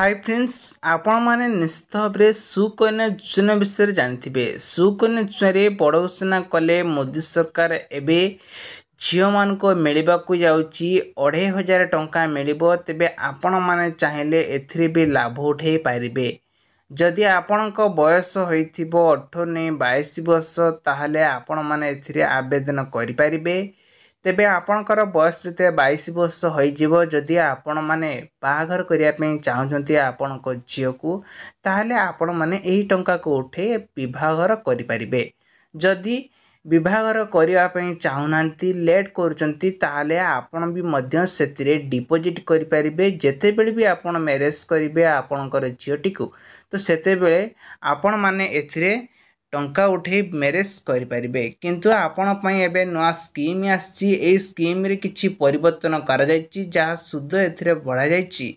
high friends ଆପଣମାନେ ନିଶ୍ଚିତ ଭାବରେ ସୁକନ୍ୟା ଯୋଜନା ବିଷୟରେ ଜାଣିଥିବେ ସୁକନ୍ୟା ଯୋଜନାରେ ବଡ଼ ଘୋଷଣା କଲେ ମୋଦି ସରକାର ଏବେ ଝିଅମାନଙ୍କୁ ମିଳିବାକୁ ଯାଉଛି ଅଢ଼େଇ ହଜାର ଟଙ୍କା ମିଳିବ ତେବେ ଆପଣମାନେ ଚାହିଁଲେ ଏଥିରେ ବି ଲାଭ ଉଠାଇ ପାରିବେ ଯଦି ଆପଣଙ୍କ ବୟସ ହୋଇଥିବ ଅଠର ବାଇଶ ବର୍ଷ ତାହେଲେ ଆପଣମାନେ ଏଥିରେ ଆବେଦନ କରିପାରିବେ ତେବେ ଆପଣଙ୍କର ବୟସ ଯେତେବେଳେ ବାଇଶ ବର୍ଷ ହୋଇଯିବ ଯଦି ଆପଣମାନେ ବାହାଘର କରିବା ପାଇଁ ଚାହୁଁଛନ୍ତି ଆପଣଙ୍କ ଝିଅକୁ ତାହେଲେ ଆପଣମାନେ ଏହି ଟଙ୍କାକୁ ଉଠେଇ ବିବାହଘର କରିପାରିବେ ଯଦି ବିବାହଘର କରିବା ପାଇଁ ଚାହୁଁନାହାନ୍ତି ଲେଟ୍ କରୁଛନ୍ତି ତାହେଲେ ଆପଣ ବି ମଧ୍ୟ ସେଥିରେ ଡିପୋଜିଟ୍ କରିପାରିବେ ଯେତେବେଳେ ବି ଆପଣ ମ୍ୟାରେଜ୍ କରିବେ ଆପଣଙ୍କର ଝିଅଟିକୁ ତ ସେତେବେଳେ ଆପଣମାନେ ଏଥିରେ ଟଙ୍କା ଉଠାଇ ମ୍ୟାରେଜ୍ କରିପାରିବେ କିନ୍ତୁ ଆପଣ ପାଇଁ ଏବେ ନୂଆ ସ୍କିମ୍ ଆସିଛି ଏହି ସ୍କିମ୍ରେ କିଛି ପରିବର୍ତ୍ତନ କରାଯାଇଛି ଯାହା ସୁଧ ଏଥିରେ ବଢ଼ାଯାଇଛି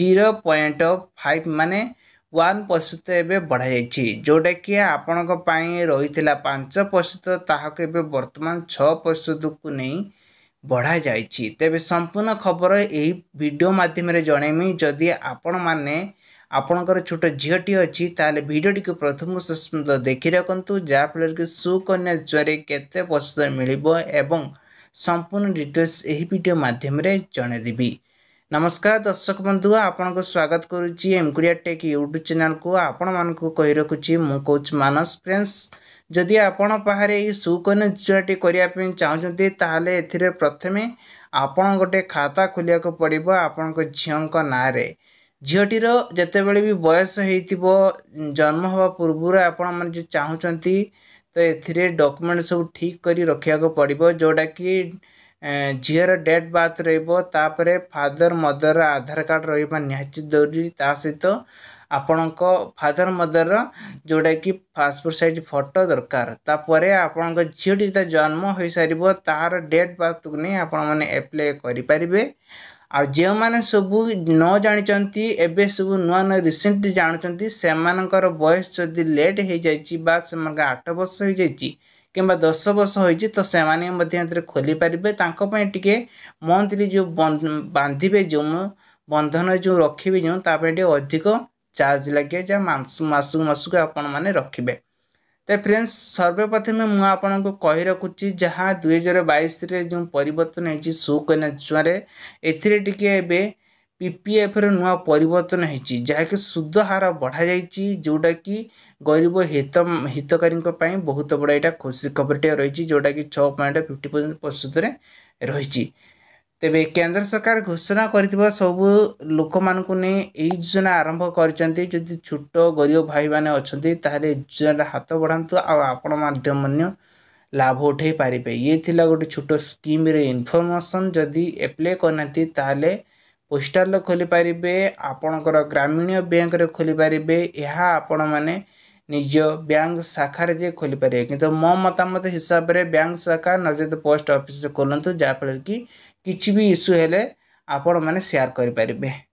ଜିରୋ ପଏଣ୍ଟ ଫାଇଭ୍ ମାନେ ୱାନ୍ ପ୍ରତିଶତ ଏବେ ବଢ଼ାଯାଇଛି ଯେଉଁଟାକି ଆପଣଙ୍କ ପାଇଁ ରହିଥିଲା ପାଞ୍ଚ ପ୍ରତିଶତ ତାହାକୁ ଏବେ ବର୍ତ୍ତମାନ ଛଅ ପ୍ରତିଶତକୁ ନେଇ ବଢ଼ାଯାଇଛି ତେବେ ସମ୍ପୂର୍ଣ୍ଣ ଖବର ଏହି ଭିଡ଼ିଓ ମାଧ୍ୟମରେ ଜଣାଇମି ଯଦି ଆପଣମାନେ ଆପଣଙ୍କର ଛୋଟ ଝିଅଟିଏ ଅଛି ତାହେଲେ ଭିଡ଼ିଓଟିକୁ ପ୍ରଥମ ଶେଷ ପର୍ଯ୍ୟନ୍ତ ଦେଖି ରଖନ୍ତୁ ଯାହାଫଳରେ କି ସୁକନ୍ୟା ଯୋଜନାରେ କେତେ ପଇସା ମିଳିବ ଏବଂ ସମ୍ପୂର୍ଣ୍ଣ ଡିଟେଲ୍ସ ଏହି ଭିଡ଼ିଓ ମାଧ୍ୟମରେ ଜଣାଇଦେବି ନମସ୍କାର ଦର୍ଶକ ବନ୍ଧୁ ଆପଣଙ୍କୁ ସ୍ୱାଗତ କରୁଛି ଏମକୁଡ଼ିଆ ଟେକ୍ ୟୁଟ୍ୟୁବ୍ ଚ୍ୟାନେଲ୍କୁ ଆପଣମାନଙ୍କୁ କହି ରଖୁଛି ମୁଁ କହୁଛି ମାନସ ଫ୍ରେଣ୍ଡସ୍ ଯଦି ଆପଣ ପାଖରେ ଏହି ସୁକନ୍ୟା ଯୋଜନାଟି କରିବା ପାଇଁ ଚାହୁଁଛନ୍ତି ତାହେଲେ ଏଥିରେ ପ୍ରଥମେ ଆପଣ ଗୋଟେ ଖାତା ଖୋଲିବାକୁ ପଡ଼ିବ ଆପଣଙ୍କ ଝିଅଙ୍କ ନାଁରେ ଝିଅଟିର ଯେତେବେଳେ ବି ବୟସ ହେଇଥିବ ଜନ୍ମ ହେବା ପୂର୍ବରୁ ଆପଣମାନେ ଯଦି ଚାହୁଁଛନ୍ତି ତ ଏଥିରେ ଡକ୍ୟୁମେଣ୍ଟ ସବୁ ଠିକ୍ କରି ରଖିବାକୁ ପଡ଼ିବ ଯେଉଁଟାକି ଝିଅର ଡେଟ୍ ବାର୍ଥ ରହିବ ତାପରେ ଫାଦର ମଦର୍ର ଆଧାର କାର୍ଡ଼ ରହିବା ନିହାତି ଜରୁରୀ ତା ସହିତ ଆପଣଙ୍କ ଫାଦର ମଦରର ଯେଉଁଟାକି ପାସ୍ପୋର୍ଟ ସାଇଜ୍ ଫଟୋ ଦରକାର ତାପରେ ଆପଣଙ୍କ ଝିଅଟି ଯେତେବେଳେ ଜନ୍ମ ହୋଇସାରିବ ତାହାର ଡେଟ୍ ବାର୍ଥକୁ ନେଇ ଆପଣମାନେ ଆପ୍ଲାଏ କରିପାରିବେ ଆଉ ଯେଉଁମାନେ ସବୁ ନ ଜାଣିଛନ୍ତି ଏବେ ସବୁ ନୂଆ ନୂଆ ରିସେଣ୍ଟଲି ଜାଣୁଛନ୍ତି ସେମାନଙ୍କର ବୟସ ଯଦି ଲେଟ୍ ହେଇଯାଇଛି ବା ସେମାନଙ୍କ ଆଠ ବର୍ଷ ହେଇଯାଇଛି କିମ୍ବା ଦଶ ବର୍ଷ ହୋଇଛି ତ ସେମାନେ ମଧ୍ୟ ଏଥିରେ ଖୋଲିପାରିବେ ତାଙ୍କ ପାଇଁ ଟିକେ ମନ୍ଥଲି ଯେଉଁ ବାନ୍ଧିବେ ଯେଉଁ ବନ୍ଧନ ଯେଉଁ ରଖିବେ ଯେଉଁ ତା ପାଇଁ ଟିକେ ଅଧିକ ଚାର୍ଜ ଲାଗେ ଯାହା ମାସକୁ ମାସକୁ ଆପଣମାନେ ରଖିବେ ତ ଫ୍ରେଣ୍ଡସ୍ ସର୍ବପ୍ରଥମେ ମୁଁ ଆପଣଙ୍କୁ କହି ରଖୁଛି ଯାହା ଦୁଇହଜାର ବାଇଶରେ ଯେଉଁ ପରିବର୍ତ୍ତନ ହେଇଛି ସୁକନ୍ୟା ଯୋଜନାରେ ଏଥିରେ ଟିକିଏ ଏବେ ପିପିଏଫ୍ରେ ନୂଆ ପରିବର୍ତ୍ତନ ହେଇଛି ଯାହାକି ସୁଧ ହାର ବଢ଼ାଯାଇଛି ଯେଉଁଟାକି ଗରିବ ହିତ ହିତକାରୀଙ୍କ ପାଇଁ ବହୁତ ବଡ଼ ଏଇଟା ଖୁସି ଖବରଟିଏ ରହିଛି ଯେଉଁଟାକି ଛଅ ପଏଣ୍ଟ ଫିଫ୍ଟି ପରସେଣ୍ଟ ପ୍ରତିଶତରେ ରହିଛି ତେବେ କେନ୍ଦ୍ର ସରକାର ଘୋଷଣା କରିଥିବା ସବୁ ଲୋକମାନଙ୍କୁ ନେଇ ଏହି ଯୋଜନା ଆରମ୍ଭ କରିଛନ୍ତି ଯଦି ଛୋଟ ଗରିବ ଭାଇମାନେ ଅଛନ୍ତି ତାହେଲେ ଏ ଯୋଜନାରେ ହାତ ବଢ଼ାନ୍ତୁ ଆଉ ଆପଣ ମଧ୍ୟ ମଧ୍ୟ ଲାଭ ଉଠାଇ ପାରିବେ ଇଏ ଥିଲା ଗୋଟେ ଛୋଟ ସ୍କିମ୍ରେ ଇନଫର୍ମେସନ୍ ଯଦି ଆପ୍ଲାଏ କରିନାହାନ୍ତି ତାହେଲେ ପୋଷ୍ଟାଲରେ ଖୋଲିପାରିବେ ଆପଣଙ୍କର ଗ୍ରାମୀଣ ବ୍ୟାଙ୍କରେ ଖୋଲିପାରିବେ ଏହା ଆପଣମାନେ ନିଜ ବ୍ୟାଙ୍କ ଶାଖାରେ ଯାଇ ଖୋଲିପାରିବେ କିନ୍ତୁ ମୋ ମତାମତ ହିସାବରେ ବ୍ୟାଙ୍କ ଶାଖା ନଚେତ ପୋଷ୍ଟ ଅଫିସରେ ଖୋଲନ୍ତୁ ଯାହାଫଳରେ କି କିଛି ବି ଇସ୍ୟୁ ହେଲେ ଆପଣମାନେ ସେୟାର କରିପାରିବେ